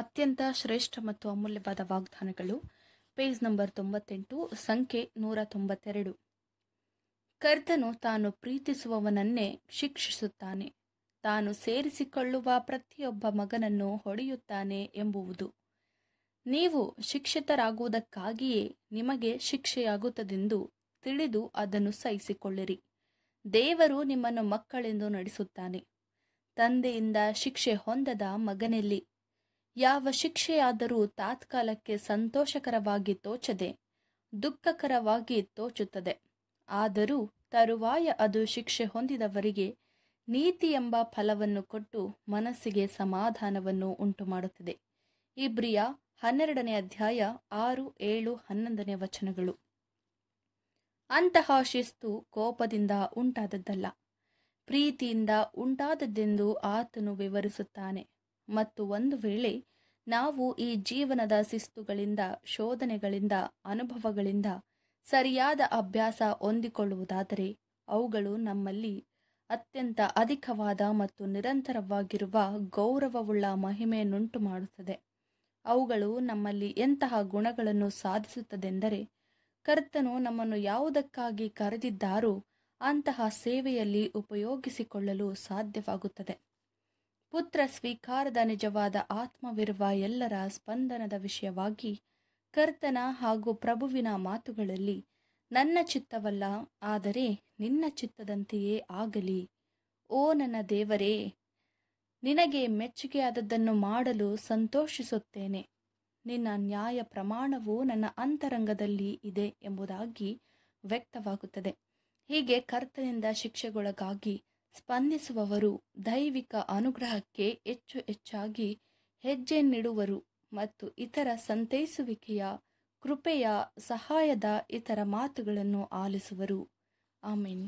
ಅತ್ಯಂತ ಶ್ರೇಷ್ಠ ಮತ್ತು ಅಮೂಲ್ಯವಾದ ವಾಗ್ದಾನಗಳು ಪೇಜ್ ನಂಬರ್ ತೊಂಬತ್ತೆಂಟು ಸಂಖ್ಯೆ ನೂರ ತೊಂಬತ್ತೆರಡು ಕರ್ತನು ತಾನು ಪ್ರೀತಿಸುವವನನ್ನೇ ಶಿಕ್ಷಿಸುತ್ತಾನೆ ತಾನು ಸೇರಿಸಿಕೊಳ್ಳುವ ಪ್ರತಿಯೊಬ್ಬ ಮಗನನ್ನು ಹೊಡೆಯುತ್ತಾನೆ ಎಂಬುವುದು ನೀವು ಶಿಕ್ಷಿತರಾಗುವುದಕ್ಕಾಗಿಯೇ ನಿಮಗೆ ಶಿಕ್ಷೆಯಾಗುತ್ತದೆಂದು ತಿಳಿದು ಅದನ್ನು ಸಹಿಸಿಕೊಳ್ಳಿರಿ ದೇವರು ನಿಮ್ಮನ್ನು ಮಕ್ಕಳೆಂದು ನಡೆಸುತ್ತಾನೆ ತಂದೆಯಿಂದ ಶಿಕ್ಷೆ ಹೊಂದದ ಮಗನೆಲ್ಲಿ ಯಾವ ಶಿಕ್ಷೆಯಾದರೂ ತಾತ್ಕಾಲಕ್ಕೆ ಸಂತೋಷಕರವಾಗಿ ತೋಚದೆ ದುಃಖಕರವಾಗಿ ತೋಚುತ್ತದೆ ಆದರೂ ತರುವಾಯ ಅದು ಶಿಕ್ಷೆ ಹೊಂದಿದವರಿಗೆ ನೀತಿ ಎಂಬ ಫಲವನ್ನು ಕೊಟ್ಟು ಮನಸ್ಸಿಗೆ ಸಮಾಧಾನವನ್ನು ಉಂಟುಮಾಡುತ್ತದೆ ಇಬ್ರಿಯ ಹನ್ನೆರಡನೇ ಅಧ್ಯಾಯ ಆರು ಏಳು ಹನ್ನೊಂದನೇ ವಚನಗಳು ಅಂತಹ ಶಿಸ್ತು ಕೋಪದಿಂದ ಉಂಟಾದದ್ದಲ್ಲ ಪ್ರೀತಿಯಿಂದ ಉಂಟಾದದ್ದೆಂದು ಆತನು ವಿವರಿಸುತ್ತಾನೆ ಮತ್ತು ಒಂದು ವೇಳೆ ನಾವು ಈ ಜೀವನದ ಶಿಸ್ತುಗಳಿಂದ ಶೋಧನೆಗಳಿಂದ ಅನುಭವಗಳಿಂದ ಸರಿಯಾದ ಅಭ್ಯಾಸ ಹೊಂದಿಕೊಳ್ಳುವುದಾದರೆ ಅವುಗಳು ನಮ್ಮಲ್ಲಿ ಅತ್ಯಂತ ಅಧಿಕವಾದ ಮತ್ತು ನಿರಂತರವಾಗಿರುವ ಗೌರವವುಳ್ಳ ಮಹಿಮೆಯನ್ನುಂಟು ಮಾಡುತ್ತದೆ ಅವುಗಳು ನಮ್ಮಲ್ಲಿ ಎಂತಹ ಗುಣಗಳನ್ನು ಸಾಧಿಸುತ್ತದೆಂದರೆ ಕರ್ತನು ನಮ್ಮನ್ನು ಯಾವುದಕ್ಕಾಗಿ ಕರೆದಿದ್ದಾರೋ ಅಂತಹ ಸೇವೆಯಲ್ಲಿ ಉಪಯೋಗಿಸಿಕೊಳ್ಳಲು ಸಾಧ್ಯವಾಗುತ್ತದೆ ಪುತ್ರ ಸ್ವೀಕಾರದ ನಿಜವಾದ ಆತ್ಮವಿರುವ ಎಲ್ಲರ ಸ್ಪಂದನದ ವಿಷಯವಾಗಿ ಕರ್ತನ ಹಾಗೂ ಪ್ರಭುವಿನ ಮಾತುಗಳಲ್ಲಿ ನನ್ನ ಚಿತ್ತವಲ್ಲ ಆದರೆ ನಿನ್ನ ಚಿತ್ತದಂತೆಯೇ ಆಗಲಿ ಓ ನನ್ನ ದೇವರೇ ನಿನಗೆ ಮೆಚ್ಚುಗೆಯಾದದ್ದನ್ನು ಮಾಡಲು ಸಂತೋಷಿಸುತ್ತೇನೆ ನಿನ್ನ ನ್ಯಾಯ ಪ್ರಮಾಣವು ನನ್ನ ಅಂತರಂಗದಲ್ಲಿ ಇದೆ ಎಂಬುದಾಗಿ ವ್ಯಕ್ತವಾಗುತ್ತದೆ ಹೀಗೆ ಕರ್ತನಿಂದ ಶಿಕ್ಷೆಗೊಳಗಾಗಿ ಸ್ಪಂದಿಸುವವರು ದೈವಿಕ ಅನುಗ್ರಹಕ್ಕೆ ಹೆಚ್ಚು ಹೆಚ್ಚಾಗಿ ಹೆಜ್ಜೆ ನೀಡುವರು ಮತ್ತು ಇತರ ಸಂತೈಸುವಿಕೆಯ ಕೃಪೆಯ ಸಹಾಯದ ಇತರ ಮಾತುಗಳನ್ನು ಆಲಿಸುವರು ಆಮೀನ್